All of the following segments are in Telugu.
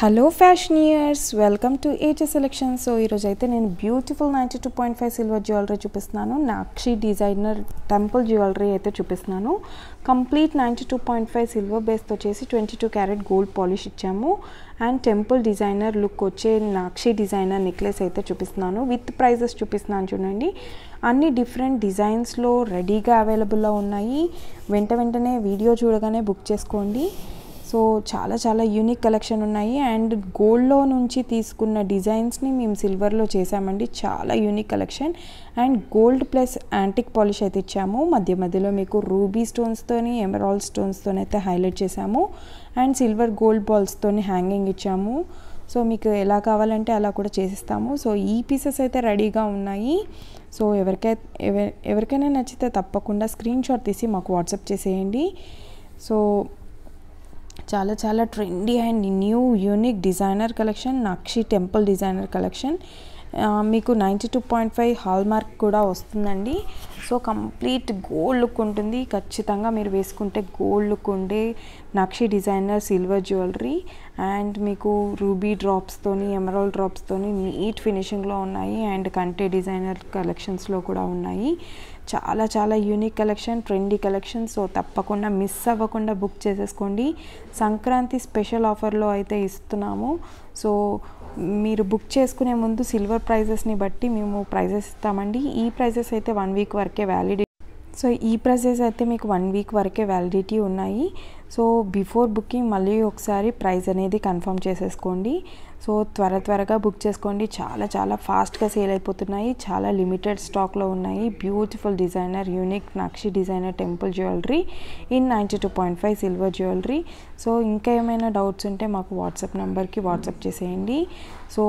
hello fashion years welcome to AJ selection so ఈరోజు అయితే నేను beautiful ninety two point five silver jewellery చూపిస్తున్నాను నాక్షి డిజైనర్ టెంపుల్ జ్యువెలరీ అయితే చూపిస్తున్నాను complete ninety two point five silver బేస్తో చేసి twenty two carat gold polish ఇచ్చాము అండ్ టెంపుల్ డిజైనర్ లుక్ వచ్చే నాక్షి డిజైనర్ నెక్లెస్ అయితే చూపిస్తున్నాను విత్ ప్రైజెస్ చూపిస్తున్నాను చూడండి అన్ని డిఫరెంట్ డిజైన్స్లో రెడీగా అవైలబుల్లో ఉన్నాయి వెంట వెంటనే వీడియో చూడగానే బుక్ చేసుకోండి సో చాలా చాలా యూనిక్ కలెక్షన్ ఉన్నాయి అండ్ గోల్డ్లో నుంచి తీసుకున్న డిజైన్స్ని మేము సిల్వర్లో చేసామండి చాలా unique collection and gold plus antique polish అయితే ఇచ్చాము మధ్య మధ్యలో మీకు రూబీ స్టోన్స్తోని ఎమరాల్డ్ స్టోన్స్తోని అయితే హైలైట్ చేసాము అండ్ సిల్వర్ గోల్డ్ బాల్స్తోని హ్యాంగింగ్ ఇచ్చాము సో మీకు ఎలా కావాలంటే అలా కూడా చేసిస్తాము సో ఈ పీసెస్ అయితే రెడీగా ఉన్నాయి సో ఎవరికైతే ఎవరికైనా నచ్చితే తప్పకుండా స్క్రీన్ షాట్ తీసి మాకు వాట్సాప్ చేసేయండి సో చాలా చాలా trendy and new unique designer collection నక్షి టెంపుల్ డిజైనర్ కలెక్షన్ మీకు ninety two point five hallmark కూడా వస్తుందండి సో కంప్లీట్ గోల్డ్ లుక్ ఉంటుంది ఖచ్చితంగా మీరు వేసుకుంటే గోల్డ్ లుక్ ఉండే నక్షి డిజైనర్ సిల్వర్ జ్యువెలరీ అండ్ మీకు రూబీ డ్రాప్స్తోని ఎమరాల్డ్ డ్రాప్స్తోని నీట్ ఫినిషింగ్లో ఉన్నాయి అండ్ కంటే డిజైనర్ కలెక్షన్స్లో కూడా ఉన్నాయి చాలా చాలా unique collection trendy collection so తప్పకుండా మిస్ అవ్వకుండా బుక్ చేసేసుకోండి సంక్రాంతి స్పెషల్ ఆఫర్లో అయితే ఇస్తున్నాము సో మీరు బుక్ చేసుకునే ముందు సిల్వర్ ప్రైజెస్ని బట్టి మేము ప్రైజెస్ ఇస్తామండి ఈ ప్రైజెస్ అయితే వన్ వీక్ వరకే వ్యాలిడిటీ సో ఈ ప్రైజెస్ అయితే మీకు వన్ వీక్ వరకే వ్యాలిడిటీ ఉన్నాయి సో బిఫోర్ బుకింగ్ మళ్ళీ ఒకసారి ప్రైస్ అనేది కన్ఫర్మ్ చేసేసుకోండి సో త్వర త్వరగా బుక్ చేసుకోండి చాలా చాలా ఫాస్ట్గా సేల్ అయిపోతున్నాయి చాలా లిమిటెడ్ స్టాక్లో ఉన్నాయి బ్యూటిఫుల్ డిజైనర్ యూనిక్ నక్షి designer temple jewellery in ninety two point five silver jewellery so ఇంకా ఏమైనా డౌట్స్ ఉంటే మాకు వాట్సాప్ నెంబర్కి వాట్సాప్ చేసేయండి సో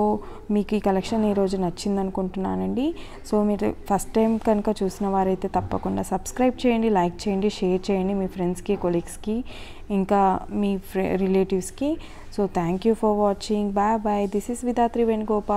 మీకు ఈ కలెక్షన్ ఈరోజు నచ్చింది అనుకుంటున్నానండి సో మీరు ఫస్ట్ టైం కనుక చూసిన వారైతే తప్పకుండా సబ్స్క్రైబ్ చేయండి లైక్ చేయండి షేర్ చేయండి మీ ఫ్రెండ్స్కి కొలీగ్స్కి ఇంకా మీ రిలేటివ్స్కి so thank you for watching bye bye this is Vidya Venugopal